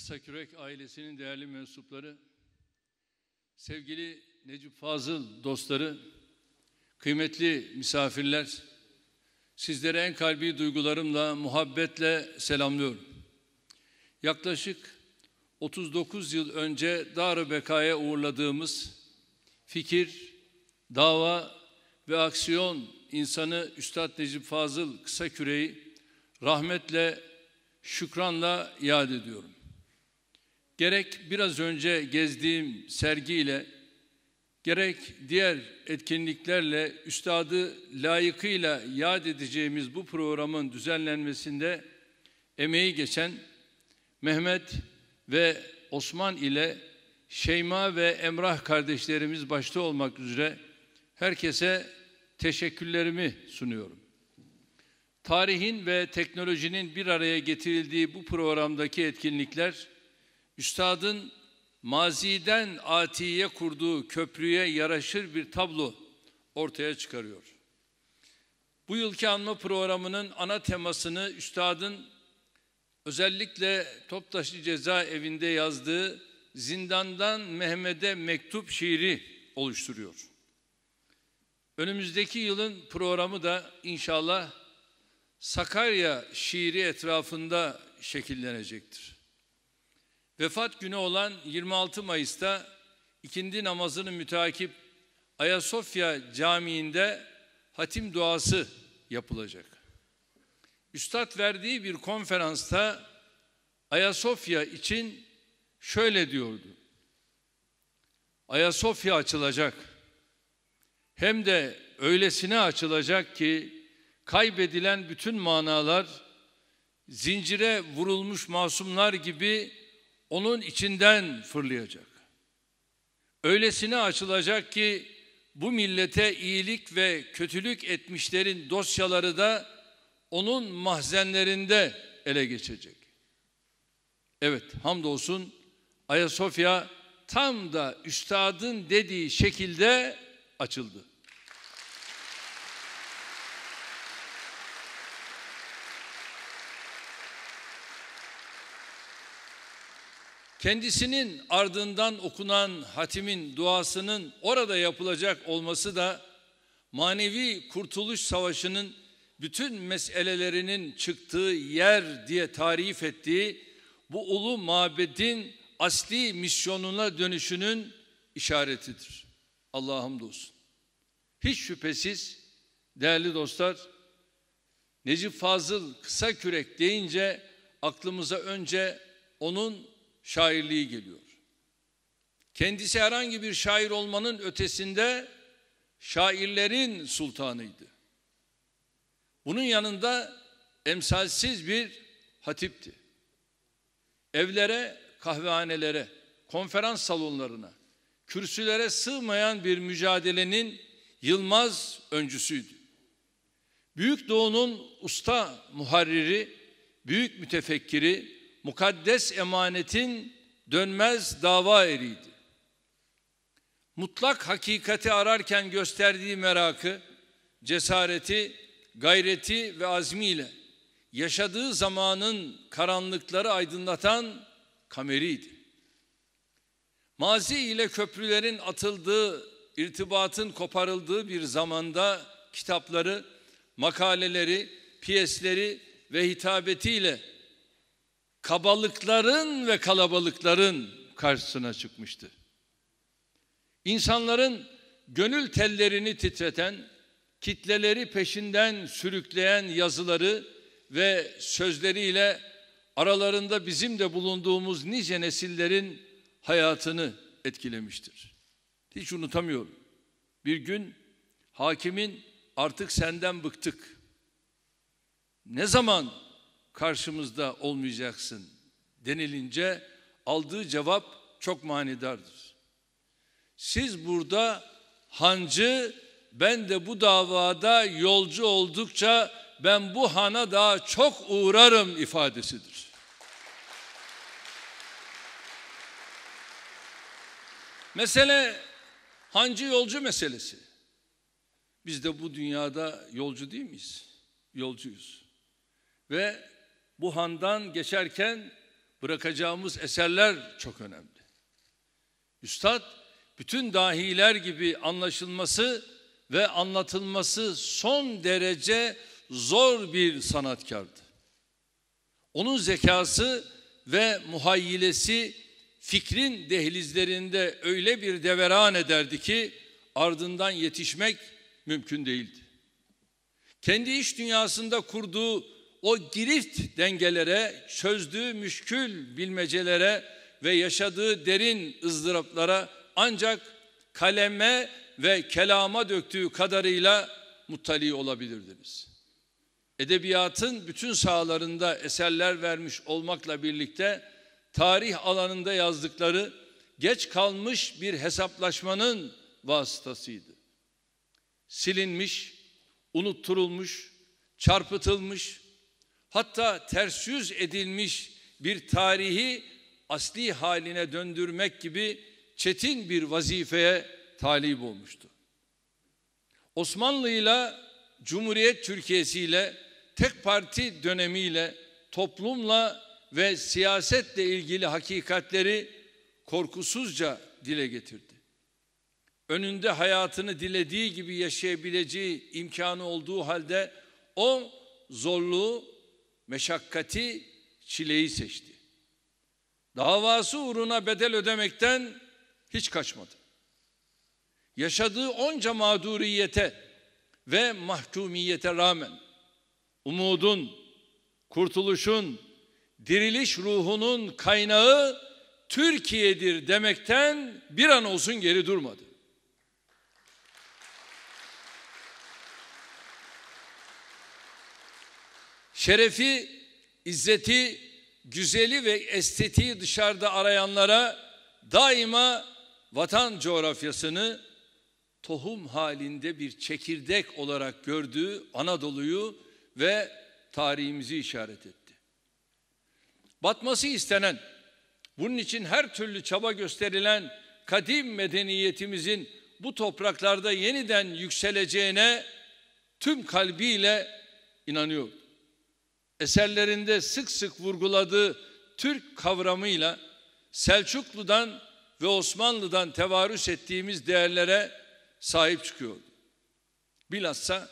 Kısakürek ailesinin değerli mensupları, sevgili Necip Fazıl dostları, kıymetli misafirler, sizlere en kalbi duygularımla, muhabbetle selamlıyorum. Yaklaşık 39 yıl önce Dar-ı Beka'ya uğurladığımız fikir, dava ve aksiyon insanı Üstad Necip Fazıl Kısaküre'yi rahmetle, şükranla yad ediyorum gerek biraz önce gezdiğim sergiyle, gerek diğer etkinliklerle üstadı layıkıyla yad edeceğimiz bu programın düzenlenmesinde emeği geçen Mehmet ve Osman ile Şeyma ve Emrah kardeşlerimiz başta olmak üzere herkese teşekkürlerimi sunuyorum. Tarihin ve teknolojinin bir araya getirildiği bu programdaki etkinlikler Üstadın maziden atiye kurduğu köprüye yaraşır bir tablo ortaya çıkarıyor. Bu yılki anma programının ana temasını üstadın özellikle Toptaşlı Ceza Evi'nde yazdığı Zindandan Mehmet'e Mektup şiiri oluşturuyor. Önümüzdeki yılın programı da inşallah Sakarya şiiri etrafında şekillenecektir. Vefat günü olan 26 Mayıs'ta ikindi namazını müteakip Ayasofya Camii'nde hatim duası yapılacak. Üstad verdiği bir konferansta Ayasofya için şöyle diyordu. Ayasofya açılacak. Hem de öylesine açılacak ki kaybedilen bütün manalar zincire vurulmuş masumlar gibi onun içinden fırlayacak. Öylesine açılacak ki bu millete iyilik ve kötülük etmişlerin dosyaları da onun mahzenlerinde ele geçecek. Evet hamdolsun Ayasofya tam da üstadın dediği şekilde açıldı. Kendisinin ardından okunan hatimin duasının orada yapılacak olması da manevi kurtuluş savaşının bütün meselelerinin çıktığı yer diye tarif ettiği bu ulu mabedin asli misyonuna dönüşünün işaretidir. Allah'a hamdolsun. Hiç şüphesiz değerli dostlar Necip Fazıl kısa kürek deyince aklımıza önce onun şairliği geliyor. Kendisi herhangi bir şair olmanın ötesinde şairlerin sultanıydı. Bunun yanında emsalsiz bir hatipti. Evlere, kahvehanelere, konferans salonlarına, kürsülere sığmayan bir mücadelenin Yılmaz öncüsüydü. Büyük Doğu'nun usta muharriri, büyük mütefekkiri, mukaddes emanetin dönmez dava eriydi. Mutlak hakikati ararken gösterdiği merakı, cesareti, gayreti ve azmiyle yaşadığı zamanın karanlıkları aydınlatan kameriydi. Mazi ile köprülerin atıldığı, irtibatın koparıldığı bir zamanda kitapları, makaleleri, piyesleri ve hitabetiyle kabalıkların ve kalabalıkların karşısına çıkmıştı. İnsanların gönül tellerini titreten, kitleleri peşinden sürükleyen yazıları ve sözleriyle aralarında bizim de bulunduğumuz nice nesillerin hayatını etkilemiştir. Hiç unutamıyorum. Bir gün hakimin artık senden bıktık. Ne zaman karşımızda olmayacaksın denilince aldığı cevap çok manidardır. Siz burada hancı, ben de bu davada yolcu oldukça ben bu hana daha çok uğrarım ifadesidir. Mesele hancı yolcu meselesi. Biz de bu dünyada yolcu değil miyiz? Yolcuyuz. Ve bu handan geçerken bırakacağımız eserler çok önemli. Üstad bütün dahiler gibi anlaşılması ve anlatılması son derece zor bir sanatkardı. Onun zekası ve muhayyilesi fikrin dehlizlerinde öyle bir deveran ederdi ki ardından yetişmek mümkün değildi. Kendi iş dünyasında kurduğu o girift dengelere, çözdüğü müşkül bilmecelere ve yaşadığı derin ızdıraplara ancak kaleme ve kelama döktüğü kadarıyla muttali olabilirdiniz. Edebiyatın bütün sahalarında eserler vermiş olmakla birlikte tarih alanında yazdıkları geç kalmış bir hesaplaşmanın vasıtasıydı. Silinmiş, unutturulmuş, çarpıtılmış, hatta ters yüz edilmiş bir tarihi asli haline döndürmek gibi çetin bir vazifeye talip olmuştu. Osmanlı ile Cumhuriyet Türkiye'si ile tek parti dönemiyle toplumla ve siyasetle ilgili hakikatleri korkusuzca dile getirdi. Önünde hayatını dilediği gibi yaşayabileceği imkanı olduğu halde o zorluğu meşakkati, çileyi seçti. Davası uğruna bedel ödemekten hiç kaçmadı. Yaşadığı onca mağduriyete ve mahkumiyete rağmen umudun, kurtuluşun, diriliş ruhunun kaynağı Türkiye'dir demekten bir an olsun geri durmadı. şerefi, izzeti, güzeli ve estetiği dışarıda arayanlara daima vatan coğrafyasını tohum halinde bir çekirdek olarak gördüğü Anadolu'yu ve tarihimizi işaret etti. Batması istenen, bunun için her türlü çaba gösterilen kadim medeniyetimizin bu topraklarda yeniden yükseleceğine tüm kalbiyle inanıyor eserlerinde sık sık vurguladığı Türk kavramıyla Selçuklu'dan ve Osmanlı'dan tevarüs ettiğimiz değerlere sahip çıkıyordu. Bilhassa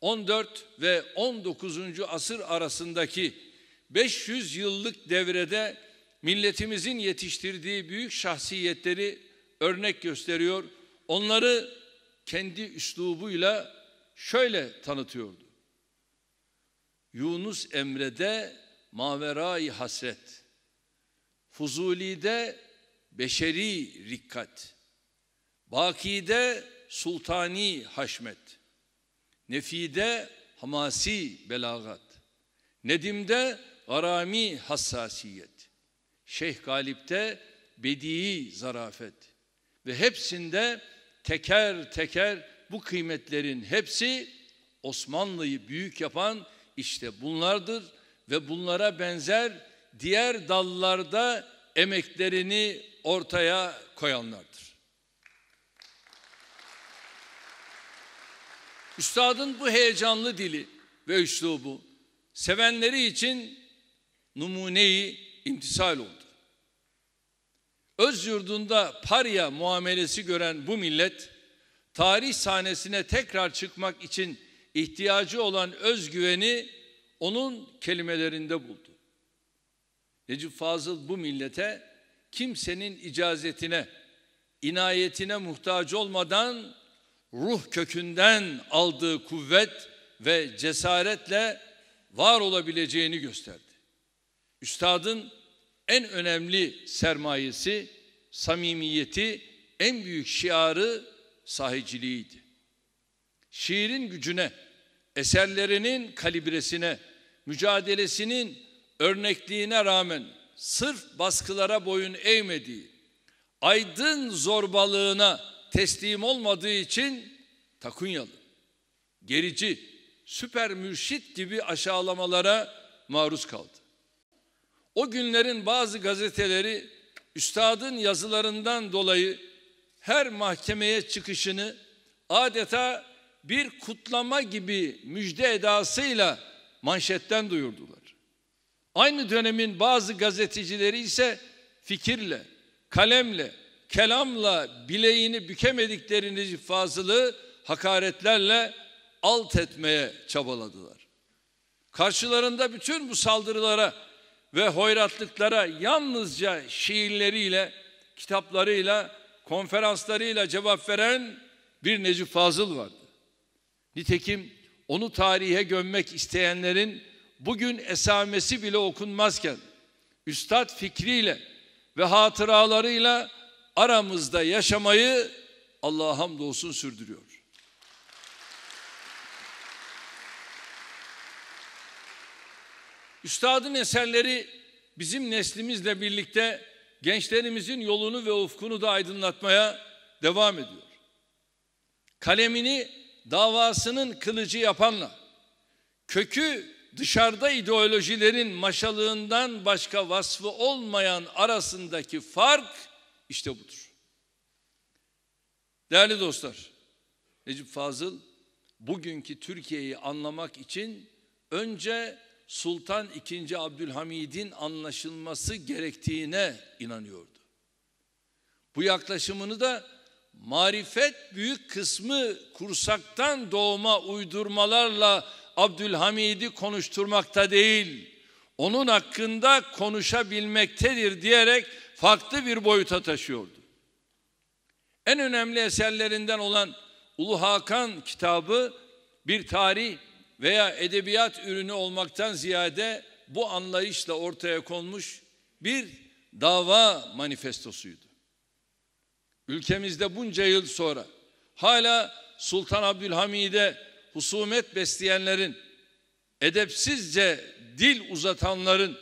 14 ve 19. asır arasındaki 500 yıllık devrede milletimizin yetiştirdiği büyük şahsiyetleri örnek gösteriyor. Onları kendi üslubuyla şöyle tanıtıyordu. Yunus Emre'de maverai hasret, Fuzuli'de beşeri rikkat, Baki'de sultani haşmet, Nefi'de hamasi belagat, Nedim'de garami hassasiyet, Şeyh Galip'te bedii zarafet ve hepsinde teker teker bu kıymetlerin hepsi Osmanlı'yı büyük yapan işte bunlardır ve bunlara benzer diğer dallarda emeklerini ortaya koyanlardır. Üstadın bu heyecanlı dili ve üslubu sevenleri için numuneyi imtisal oldu. Öz yurdunda parya muamelesi gören bu millet tarih sahnesine tekrar çıkmak için ihtiyacı olan özgüveni onun kelimelerinde buldu. Necip Fazıl bu millete kimsenin icazetine, inayetine muhtaç olmadan ruh kökünden aldığı kuvvet ve cesaretle var olabileceğini gösterdi. Üstadın en önemli sermayesi, samimiyeti, en büyük şiarı sahiciliğiydi. Şiirin gücüne eserlerinin kalibresine, mücadelesinin örnekliğine rağmen sırf baskılara boyun eğmediği, aydın zorbalığına teslim olmadığı için takunyalı, gerici, süper mürşit gibi aşağılamalara maruz kaldı. O günlerin bazı gazeteleri üstadın yazılarından dolayı her mahkemeye çıkışını adeta bir kutlama gibi müjde edasıyla manşetten duyurdular. Aynı dönemin bazı gazetecileri ise fikirle, kalemle, kelamla bileğini bükemediklerini fazlalığı hakaretlerle alt etmeye çabaladılar. Karşılarında bütün bu saldırılara ve hoyratlıklara yalnızca şiirleriyle, kitaplarıyla, konferanslarıyla cevap veren bir Necip Fazıl vardı. Nitekim onu tarihe gömmek isteyenlerin bugün esamesi bile okunmazken üstad fikriyle ve hatıralarıyla aramızda yaşamayı Allah'a hamdolsun sürdürüyor. Üstadın eserleri bizim neslimizle birlikte gençlerimizin yolunu ve ufkunu da aydınlatmaya devam ediyor. Kalemini davasının kılıcı yapanla, kökü dışarıda ideolojilerin maşalığından başka vasfı olmayan arasındaki fark işte budur. Değerli dostlar, Necip Fazıl bugünkü Türkiye'yi anlamak için önce Sultan II. Abdülhamid'in anlaşılması gerektiğine inanıyordu. Bu yaklaşımını da marifet büyük kısmı kursaktan doğma uydurmalarla Abdülhamid'i konuşturmakta değil, onun hakkında konuşabilmektedir diyerek farklı bir boyuta taşıyordu. En önemli eserlerinden olan Ulu Hakan kitabı bir tarih veya edebiyat ürünü olmaktan ziyade bu anlayışla ortaya konmuş bir dava manifestosuydu. Ülkemizde bunca yıl sonra hala Sultan Abdülhamid'e husumet besleyenlerin, edepsizce dil uzatanların,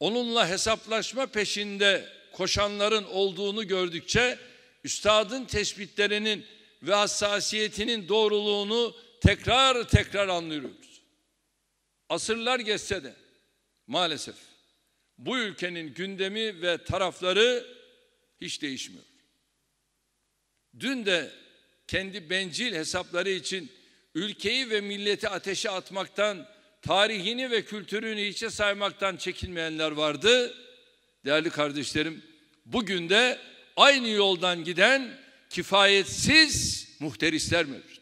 onunla hesaplaşma peşinde koşanların olduğunu gördükçe üstadın tespitlerinin ve hassasiyetinin doğruluğunu tekrar tekrar anlıyoruz. Asırlar geçse de maalesef bu ülkenin gündemi ve tarafları hiç değişmiyor. Dün de kendi bencil hesapları için ülkeyi ve milleti ateşe atmaktan, tarihini ve kültürünü hiçe saymaktan çekinmeyenler vardı. Değerli kardeşlerim, bugün de aynı yoldan giden kifayetsiz muhterisler mevcut.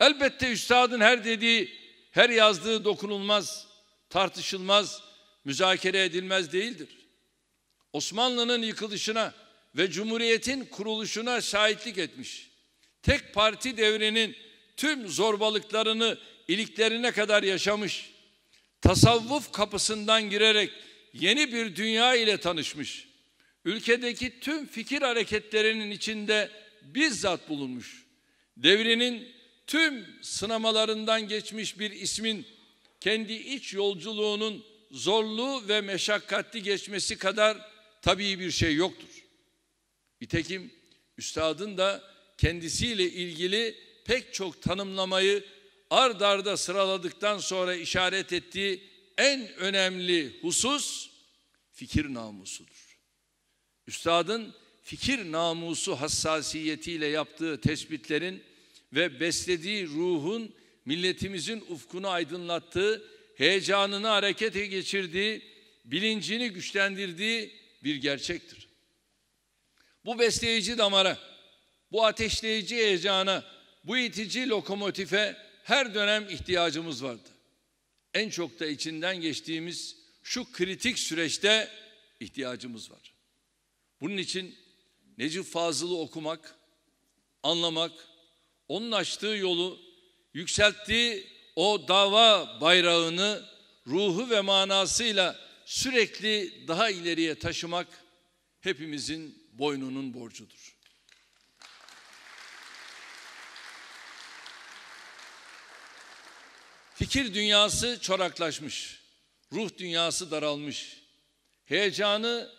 Elbette üstadın her dediği, her yazdığı dokunulmaz, tartışılmaz, müzakere edilmez değildir. Osmanlı'nın yıkılışına ve Cumhuriyet'in kuruluşuna şahitlik etmiş. Tek parti devrinin tüm zorbalıklarını iliklerine kadar yaşamış. Tasavvuf kapısından girerek yeni bir dünya ile tanışmış. Ülkedeki tüm fikir hareketlerinin içinde bizzat bulunmuş. Devrinin tüm sınamalarından geçmiş bir ismin kendi iç yolculuğunun zorlu ve meşakkatli geçmesi kadar tabii bir şey yoktur. Nitekim üstadın da kendisiyle ilgili pek çok tanımlamayı ard arda sıraladıktan sonra işaret ettiği en önemli husus fikir namusudur. Üstadın fikir namusu hassasiyetiyle yaptığı tespitlerin ve beslediği ruhun milletimizin ufkunu aydınlattığı, heyecanını harekete geçirdiği, bilincini güçlendirdiği bir gerçektir bu besleyici damara, bu ateşleyici heyecana, bu itici lokomotife her dönem ihtiyacımız vardı. En çok da içinden geçtiğimiz şu kritik süreçte ihtiyacımız var. Bunun için Necip Fazıl'ı okumak, anlamak, onun açtığı yolu, yükselttiği o dava bayrağını ruhu ve manasıyla sürekli daha ileriye taşımak hepimizin boynunun borcudur. Fikir dünyası çoraklaşmış, ruh dünyası daralmış, heyecanı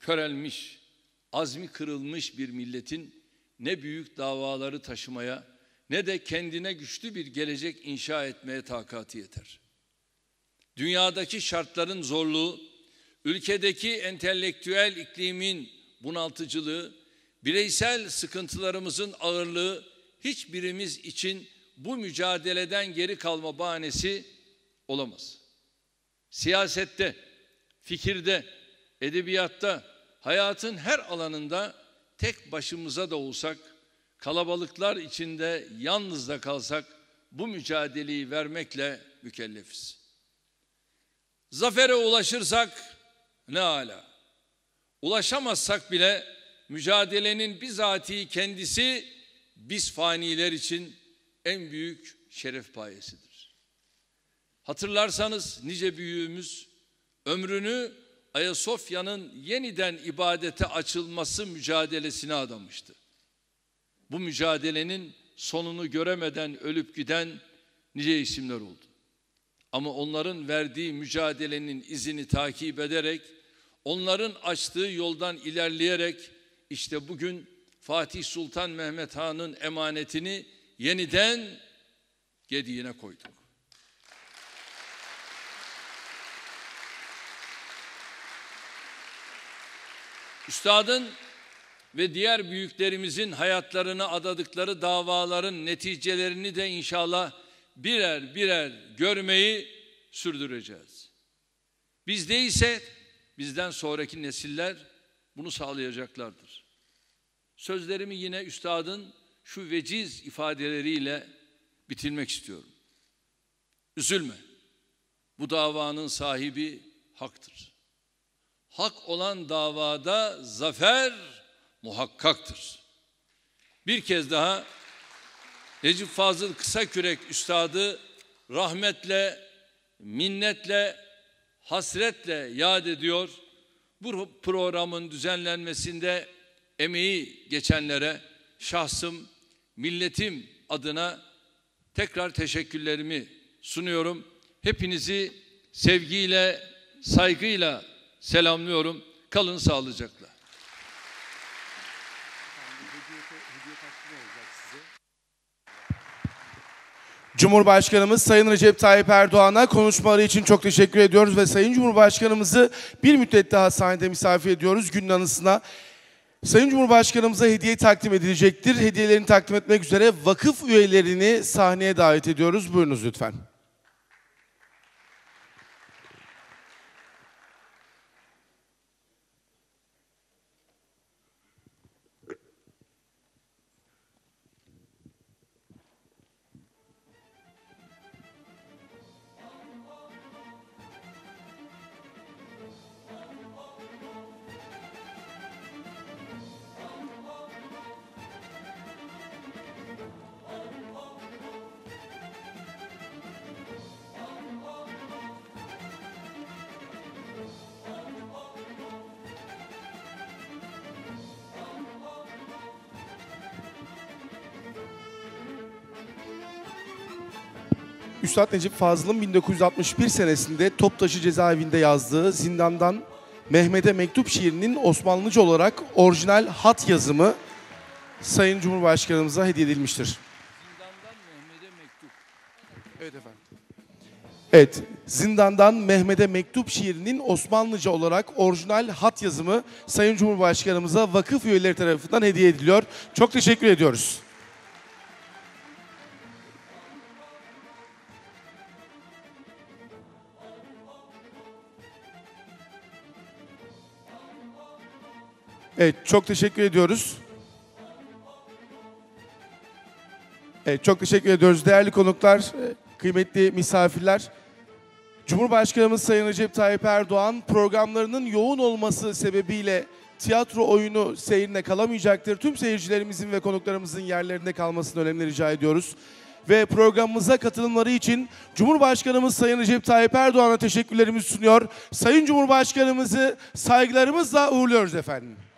körelmiş, azmi kırılmış bir milletin ne büyük davaları taşımaya ne de kendine güçlü bir gelecek inşa etmeye takati yeter. Dünyadaki şartların zorluğu, ülkedeki entelektüel iklimin bunaltıcılığı, bireysel sıkıntılarımızın ağırlığı hiçbirimiz için bu mücadeleden geri kalma bahanesi olamaz. Siyasette, fikirde, edebiyatta, hayatın her alanında tek başımıza da olsak, kalabalıklar içinde yalnız da kalsak bu mücadeleyi vermekle mükellefiz. Zafere ulaşırsak ne ala ulaşamazsak bile mücadelenin bizatihi kendisi biz faniler için en büyük şeref payesidir. Hatırlarsanız nice büyüğümüz ömrünü Ayasofya'nın yeniden ibadete açılması mücadelesine adamıştı. Bu mücadelenin sonunu göremeden ölüp giden nice isimler oldu. Ama onların verdiği mücadelenin izini takip ederek Onların açtığı yoldan ilerleyerek işte bugün Fatih Sultan Mehmet Han'ın emanetini yeniden gediğine koyduk. Üstadın ve diğer büyüklerimizin hayatlarını adadıkları davaların neticelerini de inşallah birer birer görmeyi sürdüreceğiz. Biz değilse bizden sonraki nesiller bunu sağlayacaklardır. Sözlerimi yine üstadın şu veciz ifadeleriyle bitirmek istiyorum. Üzülme. Bu davanın sahibi haktır. Hak olan davada zafer muhakkaktır. Bir kez daha Necip Fazıl Kısakürek Üstadı rahmetle, minnetle hasretle yad ediyor. Bu programın düzenlenmesinde emeği geçenlere şahsım, milletim adına tekrar teşekkürlerimi sunuyorum. Hepinizi sevgiyle, saygıyla selamlıyorum. Kalın sağlıcakla. Cumhurbaşkanımız Sayın Recep Tayyip Erdoğan'a konuşmaları için çok teşekkür ediyoruz ve Sayın Cumhurbaşkanımızı bir müddet daha sahnede misafir ediyoruz günün anısına. Sayın Cumhurbaşkanımıza hediye takdim edilecektir. Hediyelerini takdim etmek üzere vakıf üyelerini sahneye davet ediyoruz. Buyurunuz lütfen. Üstad Necip Fazıl'ın 1961 senesinde Toptaşı cezaevinde yazdığı Zindandan Mehmet'e mektup şiirinin Osmanlıca olarak orijinal hat yazımı Sayın Cumhurbaşkanımıza hediye edilmiştir. Evet efendim. Evet, Zindandan Mehmet'e mektup şiirinin Osmanlıca olarak orijinal hat yazımı Sayın Cumhurbaşkanımıza vakıf üyeleri tarafından hediye ediliyor. Çok teşekkür ediyoruz. Evet çok teşekkür ediyoruz. Evet çok teşekkür ediyoruz. Değerli konuklar, e, kıymetli misafirler. Cumhurbaşkanımız Sayın Recep Tayyip Erdoğan programlarının yoğun olması sebebiyle tiyatro oyunu seyrine kalamayacaktır. Tüm seyircilerimizin ve konuklarımızın yerlerinde kalmasını önemli rica ediyoruz. Ve programımıza katılımları için Cumhurbaşkanımız Sayın Recep Tayyip Erdoğan'a teşekkürlerimizi sunuyor. Sayın Cumhurbaşkanımızı saygılarımızla uğurluyoruz efendim.